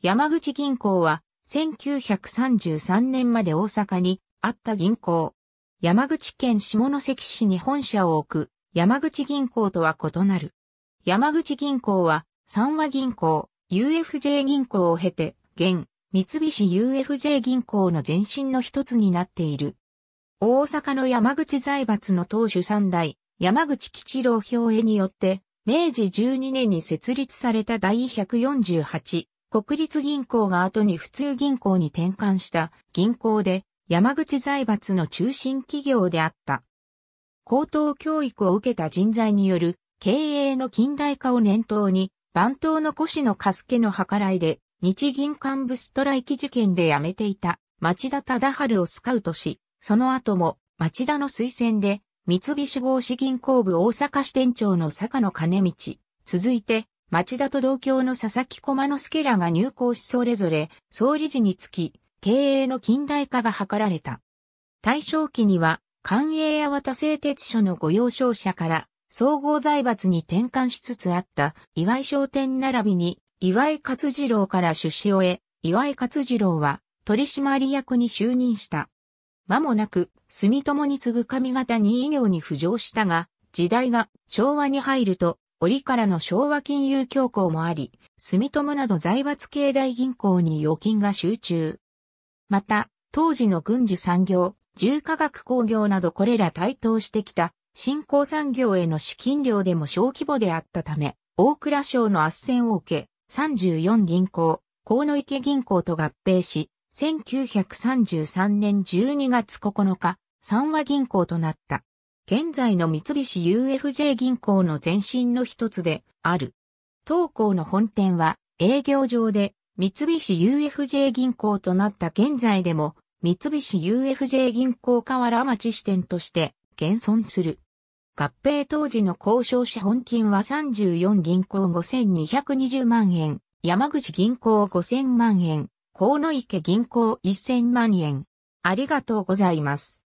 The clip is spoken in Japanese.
山口銀行は1933年まで大阪にあった銀行。山口県下関市に本社を置く山口銀行とは異なる。山口銀行は三和銀行、UFJ 銀行を経て、現、三菱 UFJ 銀行の前身の一つになっている。大阪の山口財閥の当主三代、山口吉郎表衛によって、明治12年に設立された第148国立銀行が後に普通銀行に転換した銀行で山口財閥の中心企業であった。高等教育を受けた人材による経営の近代化を念頭に、番頭の越野スケの計らいで日銀幹部ストライキ事件で辞めていた町田忠春をスカウトし、その後も町田の推薦で三菱合資銀行部大阪支店長の坂野兼道、続いて町田と同郷の佐々木駒之助らが入校しそれぞれ、総理事につき、経営の近代化が図られた。大正期には、官営八幡製鉄所の御用商社から、総合財閥に転換しつつあった、岩井商店並びに、岩井勝次郎から出資を得、岩井勝次郎は、取締役に就任した。間もなく、住友に次ぐ上方に異業に浮上したが、時代が昭和に入ると、折からの昭和金融恐慌もあり、住友など財閥系大銀行に預金が集中。また、当時の軍需産業、重化学工業などこれら台頭してきた新興産業への資金量でも小規模であったため、大蔵省の圧戦を受け、34銀行、河野池銀行と合併し、1933年12月9日、三和銀行となった。現在の三菱 UFJ 銀行の前身の一つである。当行の本店は営業上で三菱 UFJ 銀行となった現在でも三菱 UFJ 銀行河原町支店として現存する。合併当時の交渉資本金は34銀行5220万円、山口銀行5000万円、河野池銀行1000万円。ありがとうございます。